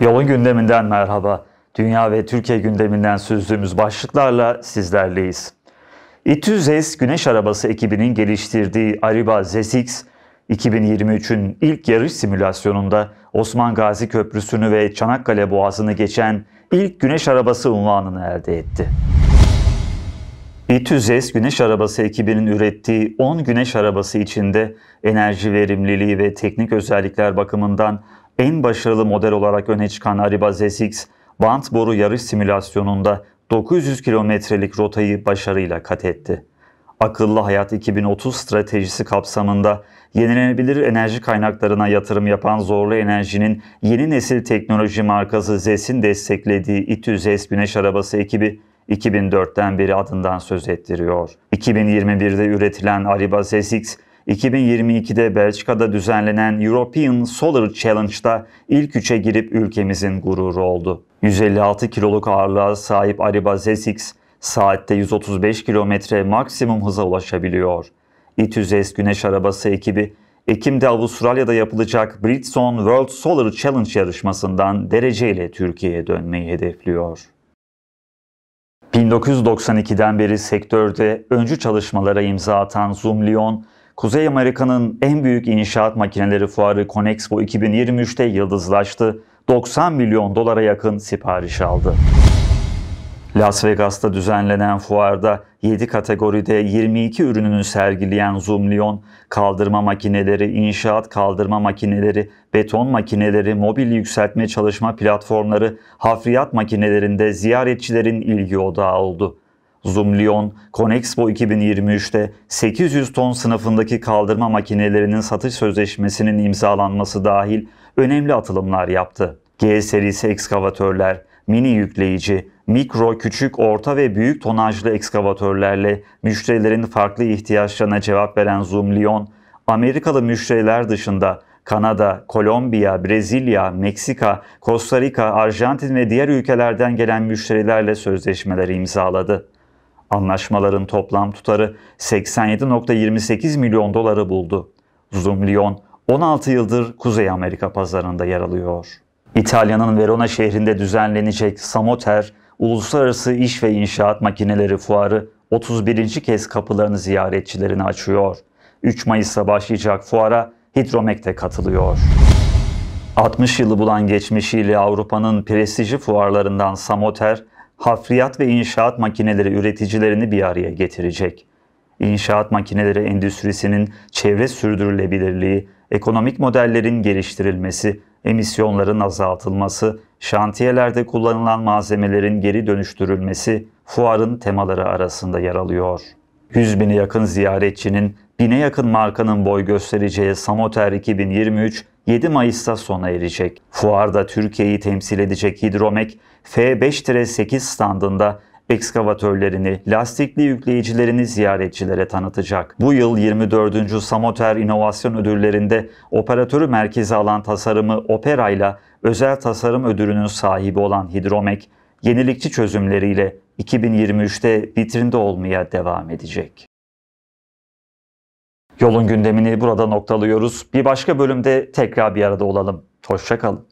Yolun gündeminden merhaba. Dünya ve Türkiye gündeminden süzdüğümüz başlıklarla sizlerleyiz. İTÜZES Güneş Arabası ekibinin geliştirdiği Ariba ZESX, 2023'ün ilk yarış simülasyonunda Osman Gazi Köprüsü'nü ve Çanakkale Boğazı'nı geçen ilk güneş arabası unvanını elde etti. İTÜZES Güneş Arabası ekibinin ürettiği 10 güneş arabası içinde enerji verimliliği ve teknik özellikler bakımından en başarılı model olarak öne çıkan Ariba ZX, bant boru yarış simülasyonunda 900 kilometrelik rotayı başarıyla kat etti. Akıllı Hayat 2030 stratejisi kapsamında yenilenebilir enerji kaynaklarına yatırım yapan Zorlu Enerji'nin yeni nesil teknoloji markası ZES'in desteklediği İtüzes Güneş Arabası ekibi 2004'ten beri adından söz ettiriyor. 2021'de üretilen Ariba SX, 2022'de Belçika'da düzenlenen European Solar Challenge'da ilk üçe girip ülkemizin gururu oldu. 156 kiloluk ağırlığa sahip Ariba SX, saatte 135 kilometre maksimum hıza ulaşabiliyor. İTÜZES Güneş Arabası ekibi, Ekim'de Avustralya'da yapılacak Bridgestone World Solar Challenge yarışmasından dereceyle Türkiye'ye dönmeyi hedefliyor. 1992'den beri sektörde öncü çalışmalara imza atan Zoom Lyon, Kuzey Amerika'nın en büyük inşaat makineleri fuarı Conexpo 2023'te yıldızlaştı. 90 milyon dolara yakın sipariş aldı. Las Vegas'ta düzenlenen fuarda 7 kategoride 22 ürününü sergileyen Zoom Lyon, kaldırma makineleri, inşaat kaldırma makineleri, beton makineleri, mobil yükseltme çalışma platformları, hafriyat makinelerinde ziyaretçilerin ilgi odağı oldu. Zoom Lyon, Conexpo 2023'te 800 ton sınıfındaki kaldırma makinelerinin satış sözleşmesinin imzalanması dahil önemli atılımlar yaptı. G serisi ekskavatörler, mini yükleyici, mikro, küçük, orta ve büyük tonajlı ekskavatörlerle müşterilerin farklı ihtiyaçlarına cevap veren Zoomlion, Amerikalı müşteriler dışında Kanada, Kolombiya, Brezilya, Meksika, Costa Rica, Arjantin ve diğer ülkelerden gelen müşterilerle sözleşmeler imzaladı. Anlaşmaların toplam tutarı 87.28 milyon doları buldu. Zoomlion 16 yıldır Kuzey Amerika pazarında yer alıyor. İtalya'nın Verona şehrinde düzenlenecek Samoter Uluslararası İş ve İnşaat Makineleri Fuarı 31. kez kapılarını ziyaretçilerine açıyor. 3 Mayıs'ta başlayacak fuara Hidromek de katılıyor. 60 yılı bulan geçmişiyle Avrupa'nın prestijli fuarlarından Samoter, hafriyat ve inşaat makineleri üreticilerini bir araya getirecek. İnşaat makineleri endüstrisinin çevre sürdürülebilirliği, ekonomik modellerin geliştirilmesi emisyonların azaltılması, şantiyelerde kullanılan malzemelerin geri dönüştürülmesi fuarın temaları arasında yer alıyor. 100 bine yakın ziyaretçinin bine yakın markanın boy göstereceği Samoter 2023 7 Mayıs'ta sona erecek. Fuarda Türkiye'yi temsil edecek Hidromek F5-8 standında ekskavatörlerini, lastikli yükleyicilerini ziyaretçilere tanıtacak. Bu yıl 24. Samoter İnovasyon Ödülleri'nde operatörü merkeze alan tasarımı Opera ile özel tasarım ödülünün sahibi olan Hidromek, yenilikçi çözümleriyle 2023'te vitrinde olmaya devam edecek. Yolun gündemini burada noktalıyoruz. Bir başka bölümde tekrar bir arada olalım. Hoşçakalın.